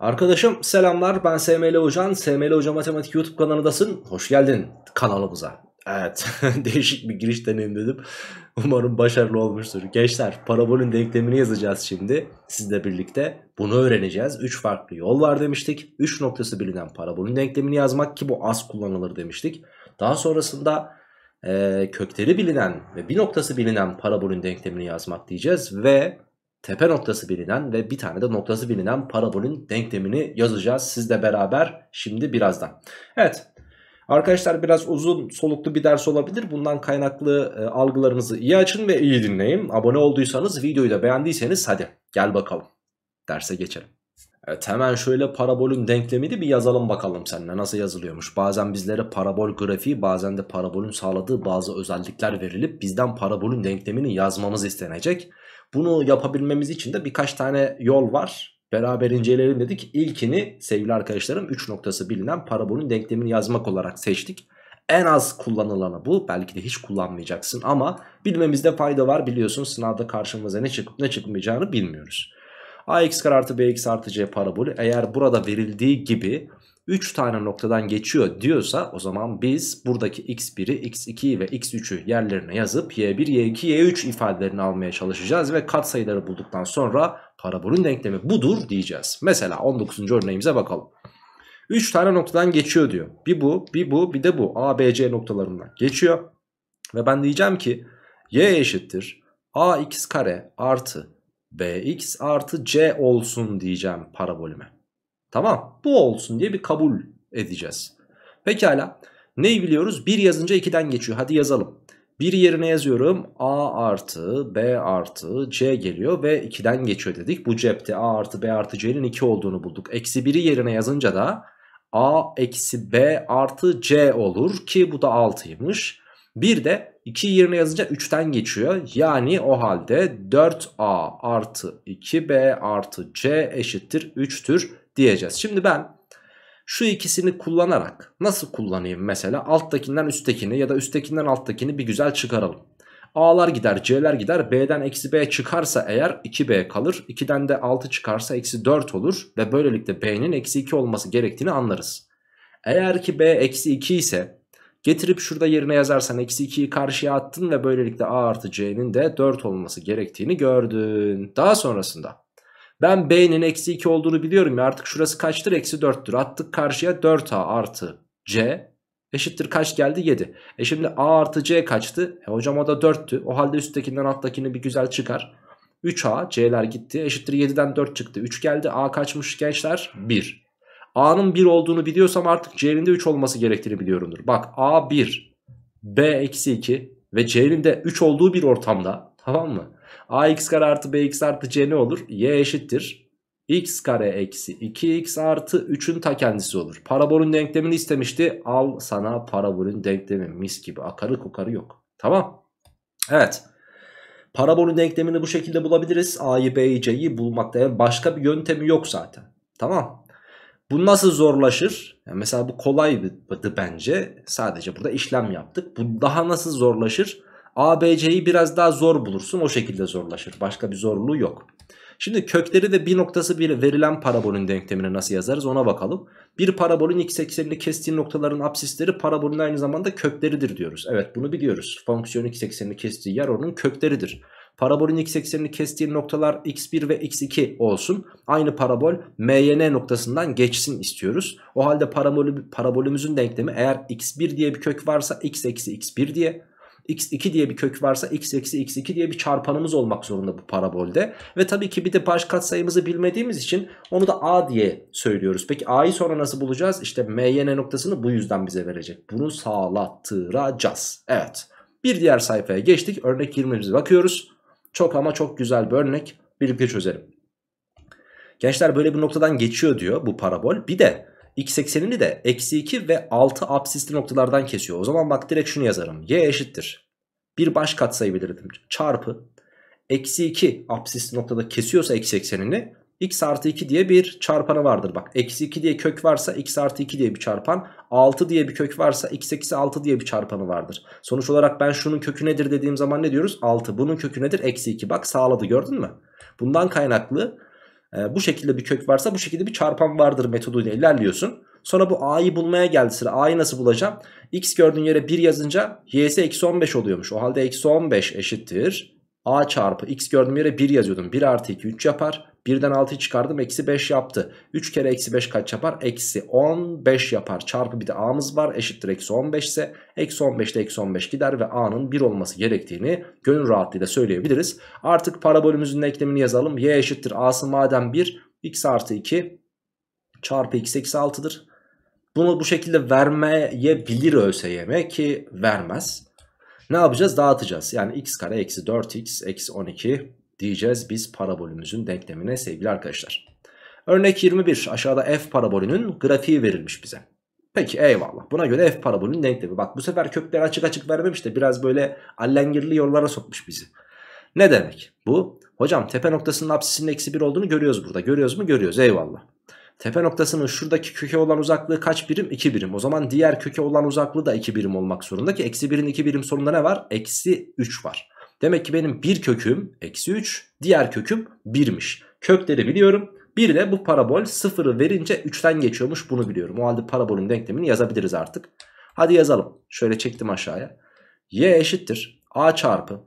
Arkadaşım selamlar ben SML Hocan. SML Hoca Matematik YouTube kanalındasın. Hoş geldin kanalımıza. Evet değişik bir giriş deneyim dedim. Umarım başarılı olmuştur. Gençler parabolün denklemini yazacağız şimdi. Sizle birlikte bunu öğreneceğiz. 3 farklı yol var demiştik. 3 noktası bilinen parabolün denklemini yazmak ki bu az kullanılır demiştik. Daha sonrasında e, kökleri bilinen ve bir noktası bilinen parabolün denklemini yazmak diyeceğiz. Ve tepe noktası bilinen ve bir tane de noktası bilinen parabolün denklemini yazacağız sizle beraber şimdi birazdan. Evet arkadaşlar biraz uzun soluklu bir ders olabilir. Bundan kaynaklı e, algılarınızı iyi açın ve iyi dinleyin. Abone olduysanız videoyu da beğendiyseniz hadi gel bakalım derse geçelim. Evet hemen şöyle parabolün denklemini bir yazalım bakalım seninle nasıl yazılıyormuş. Bazen bizlere parabol grafiği bazen de parabolün sağladığı bazı özellikler verilip bizden parabolün denklemini yazmamız istenecek. Bunu yapabilmemiz için de birkaç tane yol var. Beraber inceleyelim dedik. İlkini sevgili arkadaşlarım 3 noktası bilinen parabolün denklemini yazmak olarak seçtik. En az kullanılanı bu. Belki de hiç kullanmayacaksın ama bilmemizde fayda var. Biliyorsun sınavda karşımıza ne çıkıp ne çıkmayacağını bilmiyoruz. ax kare artı bx artı c parabolü eğer burada verildiği gibi 3 tane noktadan geçiyor diyorsa o zaman biz buradaki x1'i, x2'yi ve x3'ü yerlerine yazıp y1, y2, y3 ifadelerini almaya çalışacağız ve katsayıları bulduktan sonra parabolün denklemi budur diyeceğiz. Mesela 19. örneğimize bakalım. 3 tane noktadan geçiyor diyor. Bir bu, bir bu, bir de bu. A, B, C noktalarından geçiyor. Ve ben diyeceğim ki y eşittir ax kare artı bx artı c olsun diyeceğim parabolüme. Tamam bu olsun diye bir kabul edeceğiz. Pekala neyi biliyoruz? 1 yazınca 2'den geçiyor hadi yazalım. 1 yerine yazıyorum a artı b artı c geliyor ve 2'den geçiyor dedik. Bu cepte a artı b artı c'nin 2 olduğunu bulduk. Eksi 1'i yerine yazınca da a eksi b artı c olur ki bu da 6'ymış. Bir de 2 yerine yazınca 3'ten geçiyor. Yani o halde 4a artı 2b artı c eşittir 3'tür diyeceğiz. Şimdi ben şu ikisini kullanarak nasıl kullanayım mesela alttakinden üsttekini ya da üsttekinden alttakini bir güzel çıkaralım. A'lar gider C'ler gider B'den eksi B çıkarsa eğer 2B kalır 2'den de 6 çıkarsa eksi 4 olur ve böylelikle B'nin eksi 2 olması gerektiğini anlarız. Eğer ki B eksi 2 ise Getirip şurada yerine yazarsan eksi 2'yi karşıya attın ve böylelikle a artı c'nin de 4 olması gerektiğini gördün. Daha sonrasında ben b'nin eksi 2 olduğunu biliyorum ya artık şurası kaçtır? Eksi 4'tür. Attık karşıya 4a artı c eşittir kaç geldi 7. E şimdi a artı c kaçtı? E hocam o da 4'tü. O halde üsttekinden alttakini bir güzel çıkar. 3a c'ler gitti eşittir 7'den 4 çıktı. 3 geldi a kaçmış gençler? 1. A'nın 1 olduğunu biliyorsam artık C'nin de 3 olması gerektiğini biliyorumdur. Bak A 1, B eksi 2 ve C'nin de 3 olduğu bir ortamda tamam mı? A x kare artı B x artı C ne olur? Y eşittir. X kare eksi 2X artı 3'ün ta kendisi olur. Parabolün denklemini istemişti. Al sana parabolün denklemi mis gibi akarı kokarı yok. Tamam. Evet. Parabolün denklemini bu şekilde bulabiliriz. A'yı B'yi C'yi bulmakta başka bir yöntemi yok zaten. Tamam. Bu nasıl zorlaşır? Yani mesela bu kolaydı bence. Sadece burada işlem yaptık. Bu daha nasıl zorlaşır? ABC'yi biraz daha zor bulursun. O şekilde zorlaşır. Başka bir zorluğu yok. Şimdi kökleri ve bir noktası bir verilen parabolün denklemini nasıl yazarız ona bakalım. Bir parabolün x eksenini kestiği noktaların absisleri parabolün aynı zamanda kökleridir diyoruz. Evet bunu biliyoruz. Fonksiyon x eksenini kestiği yer onun kökleridir. Parabolün x eksenini kestiği noktalar x1 ve x2 olsun. Aynı parabol MYN noktasından geçsin istiyoruz. O halde parabolü, parabolümüzün denklemi eğer x1 diye bir kök varsa x eksi x1 diye x2 diye bir kök varsa x eksi x2 diye bir çarpanımız olmak zorunda bu parabolde. Ve tabii ki bir de baş katsayımızı bilmediğimiz için onu da a diye söylüyoruz. Peki a'yı sonra nasıl bulacağız? İşte myn noktasını bu yüzden bize verecek. Bunu sağlattıracağız. Evet. Bir diğer sayfaya geçtik. Örnek 20'mize bakıyoruz. Çok ama çok güzel bir örnek. Birlikte çözelim. Gençler böyle bir noktadan geçiyor diyor bu parabol. Bir de x eksenini de eksi 2 ve 6 absisli noktalardan kesiyor. O zaman bak direkt şunu yazarım. y eşittir. Bir baş katsayı belirledim. Çarpı eksi 2 absisli noktada kesiyorsa x eksenini x artı 2 diye bir çarpanı vardır. Bak eksi 2 diye kök varsa x artı 2 diye bir çarpan. 6 diye bir kök varsa x eksi 6 diye bir çarpanı vardır. Sonuç olarak ben şunun kökü nedir dediğim zaman ne diyoruz? 6. Bunun kökü nedir? Eksi 2. Bak sağladı gördün mü? Bundan kaynaklı e, bu şekilde bir kök varsa bu şekilde bir çarpan vardır metoduyla ilerliyorsun. Sonra bu a'yı bulmaya geldi sıra. A'yı nasıl bulacağım? X gördüğün yere 1 yazınca y'si eksi 15 oluyormuş. O halde eksi 15 eşittir. A çarpı x gördüğüm yere 1 yazıyordum. 1 artı 2 3 yapar. 1'den 6'yı çıkardım eksi 5 yaptı. 3 kere eksi 5 kaç yapar? Eksi 15 yapar. Çarpı bir de a'mız var eşittir eksi 15 ise eksi 15'te eksi 15 gider ve a'nın 1 olması gerektiğini gönül rahatlığıyla söyleyebiliriz. Artık parabolümüzün eklemini yazalım. y eşittir a'sı madem 1 x artı 2 çarpı x eksi 6'dır. Bunu bu şekilde vermeyebilir ÖSYM ki vermez. Ne yapacağız? Dağıtacağız. Yani x kare eksi 4x eksi 12 diyeceğiz biz parabolümüzün denklemine sevgili arkadaşlar. Örnek 21 aşağıda f parabolünün grafiği verilmiş bize. Peki eyvallah buna göre f parabolünün denklemi. Bak bu sefer kökleri açık açık vermemiş de biraz böyle allengirli yollara sokmuş bizi. Ne demek bu? Hocam tepe noktasının apsisinin eksi 1 olduğunu görüyoruz burada. Görüyoruz mu? Görüyoruz eyvallah. Tepe noktasının şuradaki köke olan uzaklığı kaç birim? 2 birim. O zaman diğer köke olan uzaklığı da 2 birim olmak zorunda ki eksi 1'in 2 birim sonunda ne var? Eksi 3 var. Demek ki benim bir köküm eksi 3 diğer köküm 1'miş. Kökleri biliyorum. Bir de bu parabol sıfırı verince 3'ten geçiyormuş bunu biliyorum. O halde parabolün denklemini yazabiliriz artık. Hadi yazalım. Şöyle çektim aşağıya. Y eşittir. A çarpı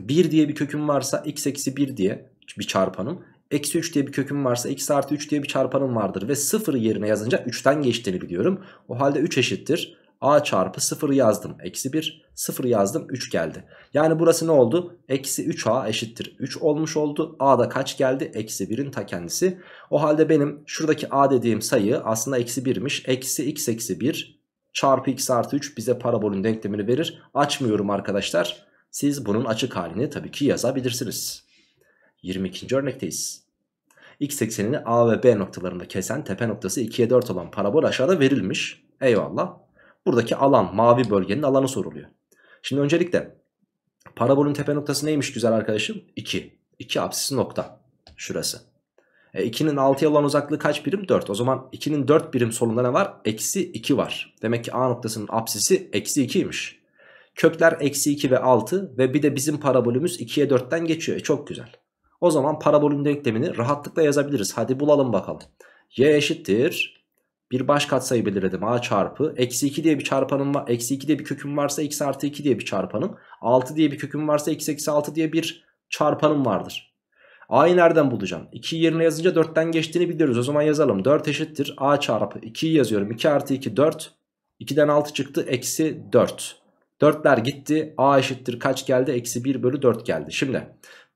1 diye bir köküm varsa x eksi 1 diye bir çarpanım. Eksi 3 diye bir köküm varsa x artı 3 diye bir çarpanım vardır. Ve sıfırı yerine yazınca 3'ten geçtiğini biliyorum. O halde 3 eşittir a çarpı 0 yazdım. Eksi 1 0 yazdım 3 geldi. Yani burası ne oldu? Eksi 3a eşittir 3 olmuş oldu. a da kaç geldi? Eksi 1'in ta kendisi. O halde benim şuradaki a dediğim sayı aslında eksi 1'miş. Eksi x eksi 1 çarpı x artı 3 bize parabolün denklemini verir. Açmıyorum arkadaşlar. Siz bunun açık halini tabii ki yazabilirsiniz. 22. örnekteyiz x eksenini A ve B noktalarında kesen tepe noktası 2'ye 4 olan parabol aşağıda verilmiş. Eyvallah. Buradaki alan mavi bölgenin alanı soruluyor. Şimdi öncelikle parabolün tepe noktası neymiş güzel arkadaşım? 2. 2 apsis nokta şurası. E, 2'nin 6'ya olan uzaklığı kaç birim? 4. O zaman 2'nin 4 birim solunda ne var? Eksi 2 var. Demek ki A noktasının apsisi eksi 2'ymiş. Kökler eksi 2 ve 6 ve bir de bizim parabolümüz 2'ye 4'ten geçiyor. E, çok güzel. O zaman parabolün denklemini rahatlıkla yazabiliriz. Hadi bulalım bakalım. Y eşittir bir baş katsayı belirledim a çarpı. Eksi 2 diye bir çarpanım var. Eksi 2 diye bir köküm varsa eksi artı 2 diye bir çarpanım. 6 diye bir köküm varsa eksi eksi 6 diye bir çarpanım vardır. A'yı nereden bulacağım? 2'yi yerine yazınca 4'ten geçtiğini biliyoruz. O zaman yazalım. 4 eşittir. A çarpı 2'yi yazıyorum. 2 artı 2 4. 2'den 6 çıktı. Eksi 4. 4'ler gitti. A eşittir. Kaç geldi? Eksi 1 bölü 4 geldi. Şimdi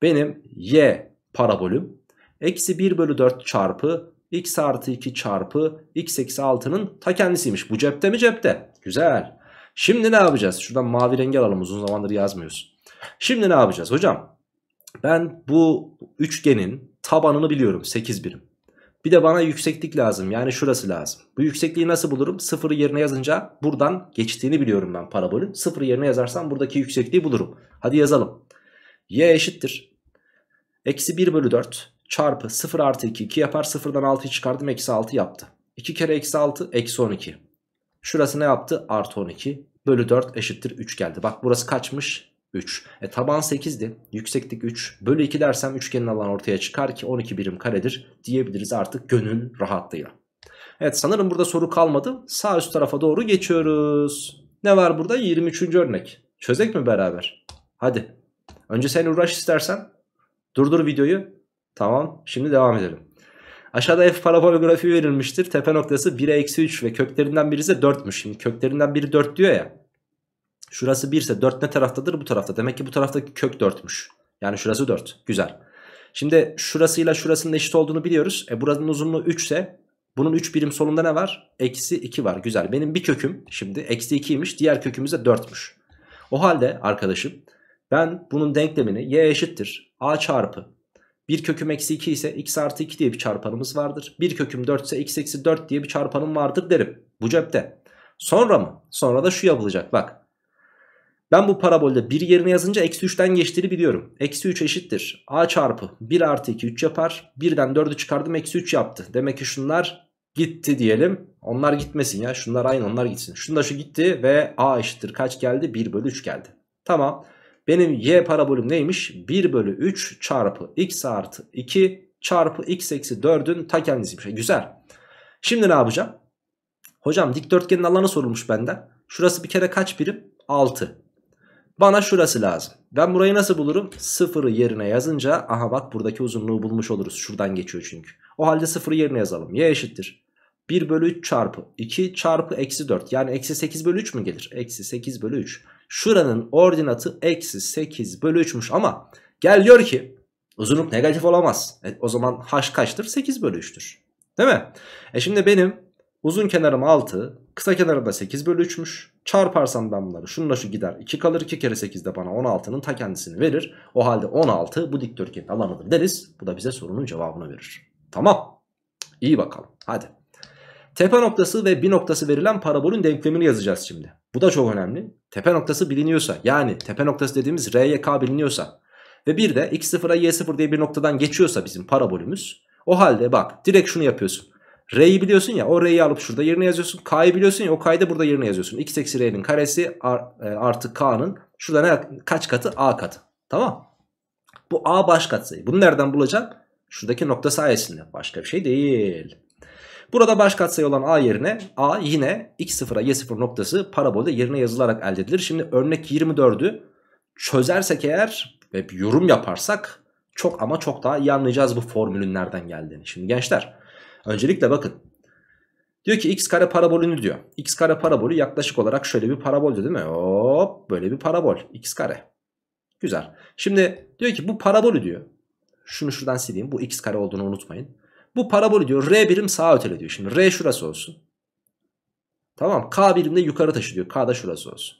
benim Y parabolüm. Eksi 1 bölü 4 çarpı x artı 2 çarpı x eksi 6'nın ta kendisiymiş. Bu cepte mi cepte? Güzel. Şimdi ne yapacağız? Şuradan mavi rengi alalım uzun zamandır yazmıyoruz. Şimdi ne yapacağız hocam? Ben bu üçgenin tabanını biliyorum 8 birim. Bir de bana yükseklik lazım yani şurası lazım. Bu yüksekliği nasıl bulurum? Sıfırı yerine yazınca buradan geçtiğini biliyorum ben parabolün. Sıfırı yerine yazarsam buradaki yüksekliği bulurum. Hadi yazalım. y eşittir. Eksi 1 bölü 4 çarpı 0 artı 2 2 yapar 0'dan 6'yı çıkardım eksi 6 yaptı. 2 kere eksi 6 eksi 12. Şurası ne yaptı? Artı 12 bölü 4 eşittir 3 geldi. Bak burası kaçmış? 3. E taban 8'di. Yükseklik 3. Bölü 2 dersem üçgenin alanı ortaya çıkar ki 12 birim karedir diyebiliriz artık gönül rahatlığıyla. Evet sanırım burada soru kalmadı. Sağ üst tarafa doğru geçiyoruz. Ne var burada? 23. örnek. Çözek mi beraber? Hadi. Önce sen uğraş istersen. Durdur videoyu. Tamam şimdi devam edelim. Aşağıda f parabol grafiği verilmiştir. Tepe noktası 1'e eksi 3 ve köklerinden birisi de 4'müş. Şimdi köklerinden biri 4 diyor ya. Şurası 1 ise 4 ne taraftadır bu tarafta. Demek ki bu taraftaki kök 4'müş. Yani şurası 4. Güzel. Şimdi şurasıyla şurasının eşit olduğunu biliyoruz. E buranın uzunluğu 3 ise bunun 3 birim solunda ne var? Eksi 2 var. Güzel. Benim bir köküm şimdi eksi 2'ymiş. Diğer kökümüz de 4'müş. O halde arkadaşım ben bunun denklemini y eşittir. a çarpı 1 köküm eksi 2 ise x artı 2 diye bir çarpanımız vardır. 1 köküm 4 ise x eksi 4 diye bir çarpanım vardır derim. Bu cepte. Sonra mı? Sonra da şu yapılacak bak. Ben bu parabolde 1 yerine yazınca eksi 3'ten geçtiğini biliyorum. Eksi 3 eşittir. A çarpı 1 artı 2 3 yapar. 1'den 4'ü çıkardım eksi 3 yaptı. Demek ki şunlar gitti diyelim. Onlar gitmesin ya. Şunlar aynı onlar gitsin. Şunda şu gitti ve A eşittir. Kaç geldi? 1 bölü 3 geldi. Tamam. Benim y parabolüm neymiş? 1 bölü 3 çarpı x artı 2 çarpı x eksi 4'ün ta kendisiymiş. E, güzel. Şimdi ne yapacağım? Hocam dikdörtgenin alanı sorulmuş benden. Şurası bir kere kaç birim? 6. Bana şurası lazım. Ben burayı nasıl bulurum? 0'ı yerine yazınca aha bak buradaki uzunluğu bulmuş oluruz. Şuradan geçiyor çünkü. O halde 0'ı yerine yazalım. Y eşittir. 1 bölü 3 çarpı 2 çarpı eksi 4. Yani eksi 8 bölü 3 mü gelir? Eksi 8 bölü 3. Şuranın ordinatı eksi 8 bölü 3'müş ama gel diyor ki uzunluk negatif olamaz. E, o zaman h kaçtır? 8 bölü 3'tür. Değil mi? E şimdi benim uzun kenarım 6 kısa kenarım da 8 bölü 3'müş. Çarparsam ben bunları şununla şu gider 2 kalır 2 kere 8 de bana 16'nın ta kendisini verir. O halde 16 bu dikdörtgenin alanıdır deriz. Bu da bize sorunun cevabını verir. Tamam. İyi bakalım. Hadi. Tepe noktası ve bir noktası verilen parabolün denklemini yazacağız şimdi. Bu da çok önemli. Tepe noktası biliniyorsa yani tepe noktası dediğimiz R'ye K biliniyorsa ve bir de X0'a Y0 diye bir noktadan geçiyorsa bizim parabolümüz o halde bak direkt şunu yapıyorsun. R'yi biliyorsun ya o R'yi alıp şurada yerine yazıyorsun. K'yı biliyorsun ya o K'yı da burada yerine yazıyorsun. X eksi R'nin karesi e, artı K'nın şurada ne, kaç katı? A katı. Tamam. Bu A baş katsayı. Bunu nereden bulacağım? Şuradaki nokta sayesinde. Başka bir şey değil. Burada baş katsayı olan A yerine A yine x0'a y0 noktası parabolde yerine yazılarak elde edilir. Şimdi örnek 24'ü çözersek eğer ve bir yorum yaparsak çok ama çok daha iyi anlayacağız bu formülün nereden geldiğini. Şimdi gençler öncelikle bakın. Diyor ki x kare parabolünü diyor. x kare parabolü yaklaşık olarak şöyle bir paraboldü değil mi? Hop böyle bir parabol x kare. Güzel. Şimdi diyor ki bu parabolü diyor. Şunu şuradan sileyim. Bu x kare olduğunu unutmayın. Bu parabolü diyor R birim sağa ötele diyor. Şimdi R şurası olsun. Tamam K birimde yukarı taşı diyor. K da şurası olsun.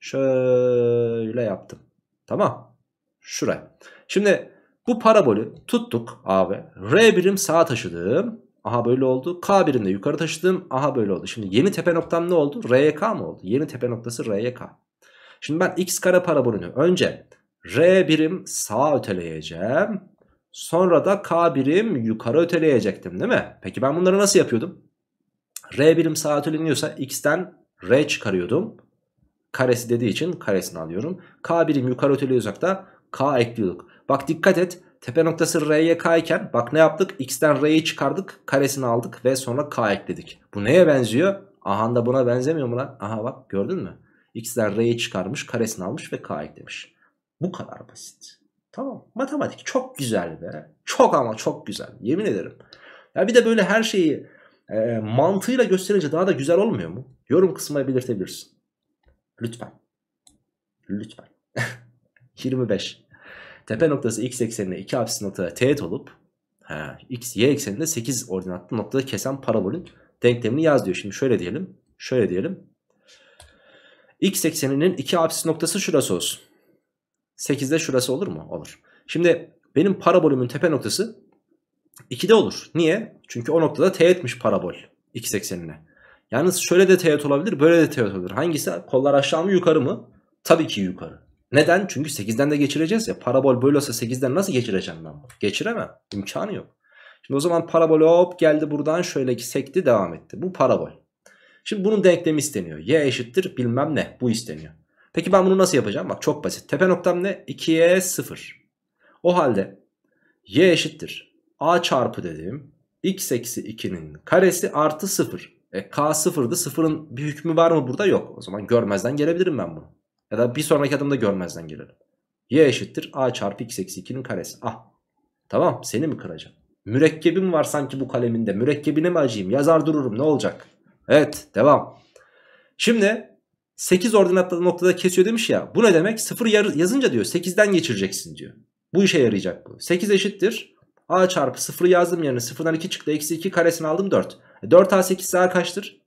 Şöyle yaptım. Tamam. Şuraya. Şimdi bu parabolü tuttuk abi. R birim sağa taşıdım. Aha böyle oldu. K birimde yukarı taşıdım. Aha böyle oldu. Şimdi yeni tepe noktam ne oldu? R'ye K mı oldu? Yeni tepe noktası R'ye K. Şimdi ben x kare parabolünü önce R birim sağa öteleyeceğim. Sonra da K birim yukarı öteleyecektim değil mi? Peki ben bunları nasıl yapıyordum? R birim sağa öteleniyorsa x'ten R çıkarıyordum. Karesi dediği için karesini alıyorum. K birim yukarı öteliyorsak da K ekliyorduk. Bak dikkat et. Tepe noktası R'ye K iken bak ne yaptık? X'ten R'yi çıkardık. Karesini aldık ve sonra K ekledik. Bu neye benziyor? Aha da buna benzemiyor mu lan? Aha bak gördün mü? X'ten R'yi çıkarmış, karesini almış ve K eklemiş. Bu kadar basit. Tamam. Matematik çok güzel be. Çok ama çok güzel. Yemin ederim. Ya bir de böyle her şeyi e, mantığıyla gösterince daha da güzel olmuyor mu? Yorum kısmına belirtebilirsin. Lütfen. Lütfen. 25. Tepe noktası x eksenine 2 apsis noktada teğet olup he, x y ekseninde 8 ordinatlı noktada kesen parabolün denklemini yaz diyor. Şimdi şöyle diyelim. Şöyle diyelim. x ekseninin 2 apsis noktası şurası olsun. 8'de şurası olur mu? Olur. Şimdi benim parabolümün tepe noktası 2'de olur. Niye? Çünkü o noktada teğetmiş parabol x eksenine. Yalnız şöyle de teğet olabilir, böyle de teğet olabilir. Hangisi? Kollar aşağı mı, yukarı mı? Tabii ki yukarı. Neden? Çünkü 8'den de geçireceğiz ya. Parabol böyle olsa 8'den nasıl geçireceğim ben bunu? Geçiremem. İmkanı yok. Şimdi o zaman parabol hop geldi buradan şöyle sekti devam etti. Bu parabol. Şimdi bunun denklemi isteniyor. Y eşittir bilmem ne bu isteniyor. Peki ben bunu nasıl yapacağım? Bak çok basit. Tepe noktam ne? 2'ye 0. O halde y eşittir. a çarpı dediğim x eksi 2'nin karesi artı 0. E k 0'dı. 0'ın bir hükmü var mı burada? Yok. O zaman görmezden gelebilirim ben bunu. Ya da bir sonraki adımda görmezden gelelim. y eşittir a çarpı x eksi 2'nin karesi. Ah tamam seni mi kıracağım? Mürekkebim var sanki bu kaleminde. Mürekkebine mi acıyım? Yazar dururum ne olacak? Evet devam. Şimdi 8 ordinatlı noktada kesiyor demiş ya. Bu ne demek? 0 yazınca diyor 8'den geçireceksin diyor. Bu işe yarayacak bu. 8 eşittir. A çarpı 0 yazdım yerine 0'dan 2 çıktı. Eksi 2 karesini aldım 4. 4A8 ise kaçtır?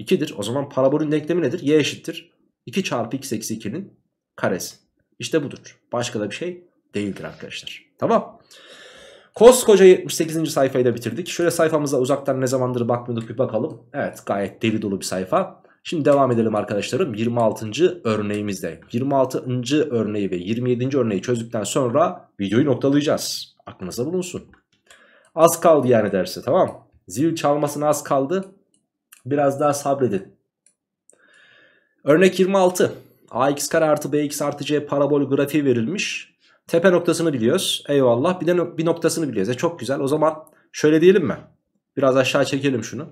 2'dir. O zaman parabolün denklemi nedir? Y eşittir. 2 çarpı x eksi 2'nin karesi. İşte budur. Başka da bir şey değildir arkadaşlar. Tamam. Koskoca 78. sayfayı da bitirdik. Şöyle sayfamıza uzaktan ne zamandır bakmıyorduk bir bakalım. Evet gayet deli dolu bir sayfa. Şimdi devam edelim arkadaşlarım 26. örneğimizde. 26. örneği ve 27. örneği çözdükten sonra videoyu noktalayacağız. Aklınızda bulunsun. Az kaldı yani derse tamam. Zil çalmasına az kaldı. Biraz daha sabredin. Örnek 26. AX kare artı BX artı C parabol grafiği verilmiş. Tepe noktasını biliyoruz. Eyvallah. Bir de bir noktasını biliyoruz. E çok güzel. O zaman şöyle diyelim mi? Biraz aşağı çekelim şunu.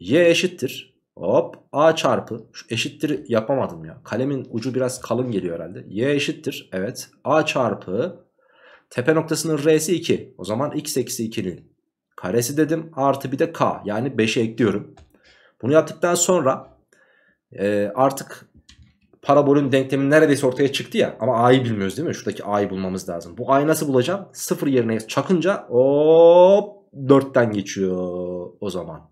Y eşittir. Hop a çarpı şu eşittir yapamadım ya. Kalemin ucu biraz kalın geliyor herhalde. Y eşittir evet a çarpı tepe noktasının r'si 2. O zaman x eksi 2'nin karesi dedim artı bir de k yani 5'e ekliyorum. Bunu yaptıktan sonra e, artık parabolün denklemi neredeyse ortaya çıktı ya. Ama a'yı bilmiyoruz değil mi? Şuradaki a'yı bulmamız lazım. Bu a'yı nasıl bulacağım? Sıfır yerine çakınca hop 4'ten geçiyor o zaman.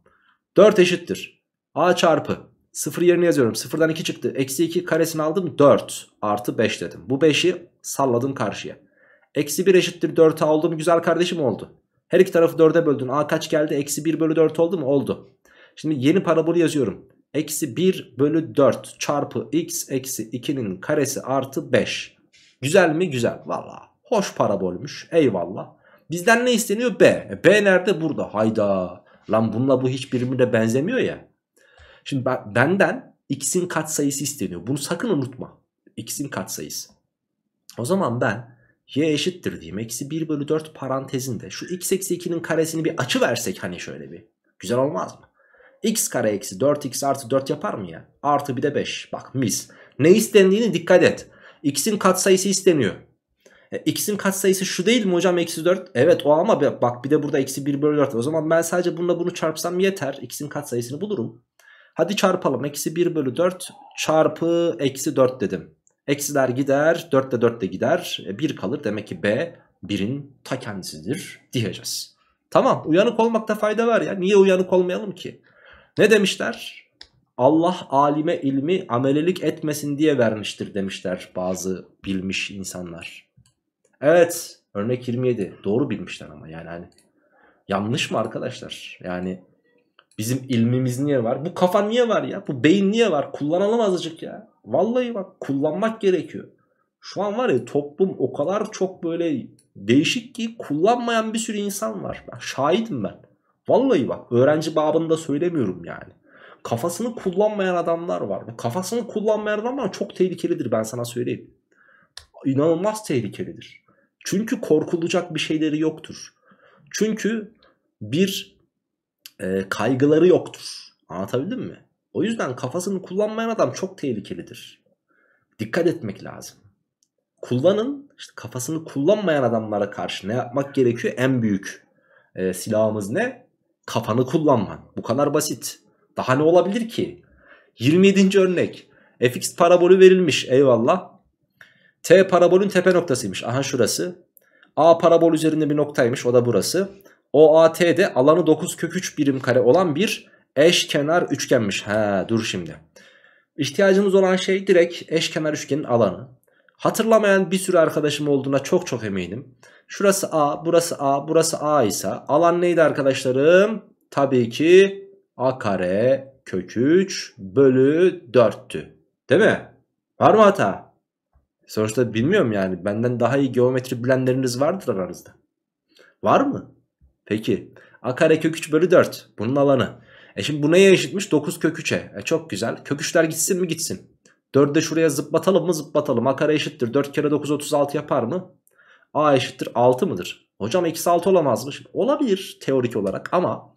4 eşittir. A çarpı 0 yerine yazıyorum. 0'dan 2 çıktı. Eksi 2 karesini aldım 4 artı 5 dedim. Bu 5'i salladım karşıya. Eksi 1 eşittir 4 aldım güzel kardeşim oldu. Her iki tarafı 4'e böldün. A kaç geldi? Eksi 1 bölü 4 oldu mu? Oldu. Şimdi yeni parabolü yazıyorum. Eksi 1 bölü 4 çarpı x eksi 2'nin karesi artı 5. Güzel mi? Güzel. Valla. Hoş parabolmüş. Eyvallah. Bizden ne isteniyor? B. E, B nerede? Burada. Hayda. Lan bununla bu hiçbirbirine benzemiyor ya. Şimdi ben, benden x'in katsayısı isteniyor. Bunu sakın unutma. x'in katsayısı. O zaman ben y eşittir diyeyim. Eksi 1 bölü 4 parantezinde şu x eksi 2'nin karesini bir açı versek hani şöyle bir. Güzel olmaz mı? x kare eksi 4x artı 4 yapar mı ya? Artı bir de 5. Bak mis. Ne istendiğini dikkat et. x'in katsayısı isteniyor. E, x'in katsayısı şu değil mi hocam eksi 4? Evet o ama bak bir de burada eksi 1 bölü 4. O zaman ben sadece bununla bunu çarpsam yeter. x'in katsayısını bulurum. Hadi çarpalım. Eksi 1 bölü 4 çarpı eksi 4 dedim. Eksiler gider. 4 de 4 de gider. E, 1 kalır. Demek ki B 1'in ta kendisidir diyeceğiz. Tamam uyanık olmakta fayda var ya. Niye uyanık olmayalım ki? Ne demişler? Allah alime ilmi amelelik etmesin diye vermiştir demişler bazı bilmiş insanlar. Evet örnek 27 doğru bilmişler ama yani hani yanlış mı arkadaşlar? Yani Bizim ilmimiz niye var? Bu kafa niye var ya? Bu beyin niye var? Kullanalım azıcık ya. Vallahi bak kullanmak gerekiyor. Şu an var ya toplum o kadar çok böyle değişik ki kullanmayan bir sürü insan var. Ben şahidim ben. Vallahi bak öğrenci babında söylemiyorum yani. Kafasını kullanmayan adamlar var. Bu kafasını kullanmayan adamlar çok tehlikelidir ben sana söyleyeyim. İnanılmaz tehlikelidir. Çünkü korkulacak bir şeyleri yoktur. Çünkü bir e, kaygıları yoktur. Anlatabildim mi? O yüzden kafasını kullanmayan adam çok tehlikelidir. Dikkat etmek lazım. Kullanın işte kafasını kullanmayan adamlara karşı ne yapmak gerekiyor? En büyük e, silahımız ne? Kafanı kullanman. Bu kadar basit. Daha ne olabilir ki? 27. örnek. fx parabolü verilmiş eyvallah. T parabolün tepe noktasıymış. Aha şurası. A parabol üzerinde bir noktaymış o da burası. OAT'de alanı 9 kök 3 birim kare olan bir eşkenar üçgenmiş. He dur şimdi. İhtiyacımız olan şey direkt eşkenar üçgenin alanı. Hatırlamayan bir sürü arkadaşım olduğuna çok çok eminim. Şurası A, burası A, burası A ise alan neydi arkadaşlarım? Tabii ki A kare kök 3 bölü 4'tü. Değil mi? Var mı hata? Sonuçta bilmiyorum yani. Benden daha iyi geometri bilenleriniz vardır aranızda. Var mı? Peki a kare kök 3 bölü 4 bunun alanı. E şimdi bu neye eşitmiş? 9 kök 3'e. E çok güzel. Kök 3'ler gitsin mi gitsin. 4'ü de şuraya zıplatalım mı zıplatalım. A kare eşittir. 4 kere 9 36 yapar mı? A eşittir 6 mıdır? Hocam eksi 6 olamaz mı? Şimdi olabilir teorik olarak ama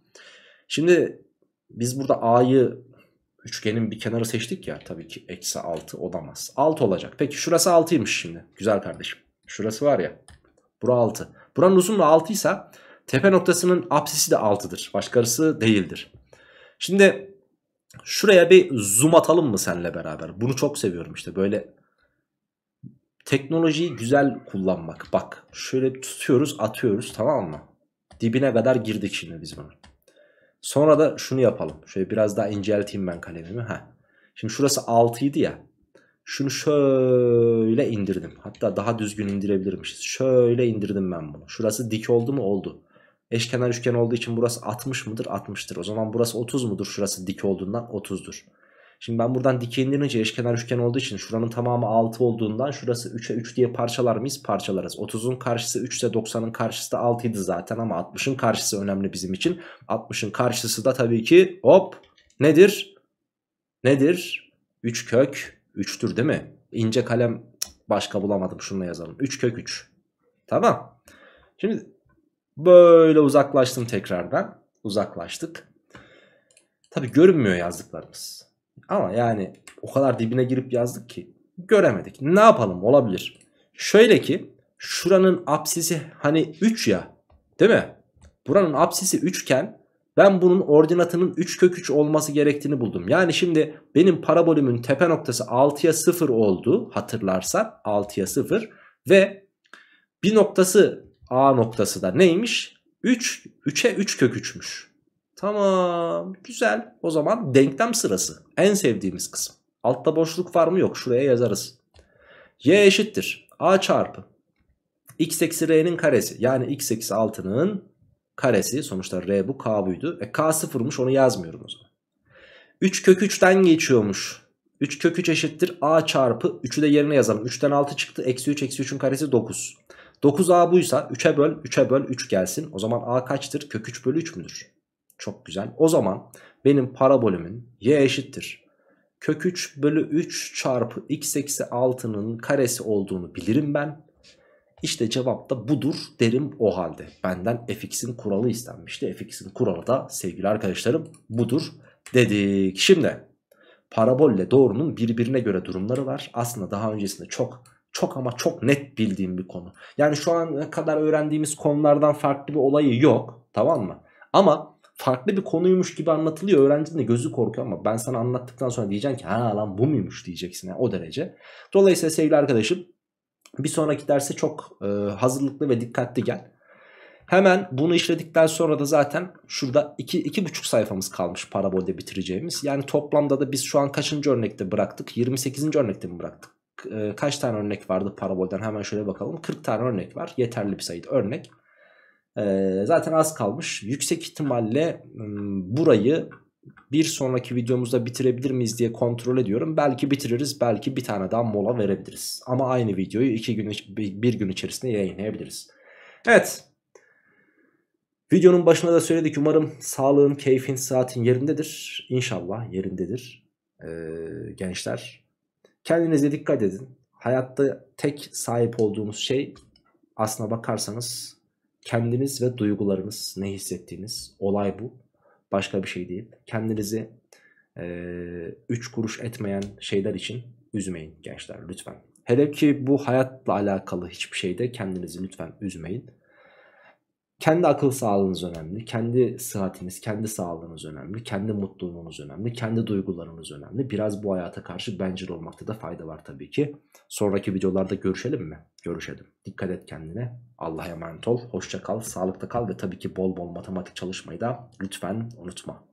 şimdi biz burada A'yı üçgenin bir kenarı seçtik ya. Tabii ki eksi 6 olamaz. 6 olacak. Peki şurası 6'ymış şimdi. Güzel kardeşim. Şurası var ya. Bura 6. Buranın uzunluğu 6 ise Tepe noktasının apsisi de 6'dır. Başkası değildir. Şimdi şuraya bir zoom atalım mı seninle beraber? Bunu çok seviyorum işte böyle teknolojiyi güzel kullanmak. Bak şöyle tutuyoruz atıyoruz tamam mı? Dibine kadar girdik şimdi biz bunu. Sonra da şunu yapalım. Şöyle biraz daha incelteyim ben kalemimi. Heh. Şimdi şurası 6 idi ya. Şunu şöyle indirdim. Hatta daha düzgün indirebilirmişiz. Şöyle indirdim ben bunu. Şurası dik oldu mu? Oldu. Eşkenar üçgen olduğu için burası 60 mıdır? 60'tır. O zaman burası 30 mudur? Şurası dik olduğundan 30'dur. Şimdi ben buradan dik indirince eşkenar üçgen olduğu için şuranın tamamı 6 olduğundan şurası 3'e 3 diye parçalar mıyız? Parçalarız. 30'un karşısı 3 ise 90'ın karşısı da 6 zaten ama 60'ın karşısı önemli bizim için. 60'ın karşısı da tabii ki hop nedir? Nedir? 3 kök 3'tür değil mi? İnce kalem başka bulamadım şunu yazalım. 3 kök 3. Tamam. Şimdi Böyle uzaklaştım tekrardan. Uzaklaştık. Tabi görünmüyor yazdıklarımız. Ama yani o kadar dibine girip yazdık ki göremedik. Ne yapalım olabilir. Şöyle ki şuranın apsisi hani 3 ya değil mi? Buranın apsisi 3 iken ben bunun ordinatının 3 kök 3 olması gerektiğini buldum. Yani şimdi benim parabolümün tepe noktası 6'ya 0 oldu hatırlarsan 6'ya 0 ve bir noktası A noktası da neymiş? 3, 3'e 3 kök 3'müş. Tamam güzel o zaman denklem sırası en sevdiğimiz kısım. Altta boşluk var mı yok şuraya yazarız. Y eşittir A çarpı x eksi r'nin karesi yani x eksi 6'nın karesi sonuçta r bu k buydu. E k sıfırmış onu yazmıyorum o zaman. 3 kök 3'ten geçiyormuş. 3 kök 3 eşittir a çarpı 3'ü de yerine yazalım. 3'ten 6 çıktı eksi 3 eksi 3'ün karesi 9. 9a buysa 3'e böl 3'e böl 3 gelsin. O zaman a kaçtır? Kök 3 bölü 3 müdür? Çok güzel. O zaman benim parabolümün y eşittir. Kök 3 bölü 3 çarpı x eksi 6'nın karesi olduğunu bilirim ben. İşte cevap da budur derim o halde. Benden fx'in kuralı istenmişti. fx'in kuralı da sevgili arkadaşlarım budur dedik. Şimdi parabolle doğrunun birbirine göre durumları var. Aslında daha öncesinde çok çok ama çok net bildiğim bir konu. Yani şu ana kadar öğrendiğimiz konulardan farklı bir olayı yok tamam mı? Ama farklı bir konuymuş gibi anlatılıyor. Öğrencinin de gözü korkuyor ama ben sana anlattıktan sonra diyeceksin ki ha lan bu muymuş diyeceksin yani o derece. Dolayısıyla sevgili arkadaşım bir sonraki derse çok e, hazırlıklı ve dikkatli gel. Hemen bunu işledikten sonra da zaten şurada 2 iki, 2,5 iki sayfamız kalmış parabolde bitireceğimiz. Yani toplamda da biz şu an kaçıncı örnekte bıraktık? 28. örnekte mi bıraktık? E, kaç tane örnek vardı parabolden hemen şöyle bakalım 40 tane örnek var yeterli bir sayıda örnek e, zaten az kalmış yüksek ihtimalle burayı bir sonraki videomuzda bitirebilir miyiz diye kontrol ediyorum belki bitiririz belki bir tane daha mola verebiliriz ama aynı videoyu iki gün bir gün içerisinde yayınlayabiliriz evet Videonun başına da söyledik umarım sağlığın, keyfin, saatin yerindedir. İnşallah yerindedir ee, gençler. Kendinize dikkat edin. Hayatta tek sahip olduğumuz şey aslına bakarsanız kendiniz ve duygularınız ne hissettiğiniz olay bu. Başka bir şey değil. Kendinizi 3 e, üç kuruş etmeyen şeyler için üzmeyin gençler lütfen. Hele ki bu hayatla alakalı hiçbir şeyde kendinizi lütfen üzmeyin. Kendi akıl sağlığınız önemli, kendi sıhhatiniz, kendi sağlığınız önemli, kendi mutluluğunuz önemli, kendi duygularınız önemli. Biraz bu hayata karşı bencil olmakta da fayda var tabii ki. Sonraki videolarda görüşelim mi? Görüşelim. Dikkat et kendine. Allah'a emanet ol. Hoşça kal, sağlıkta kal ve tabii ki bol bol matematik çalışmayı da lütfen unutma.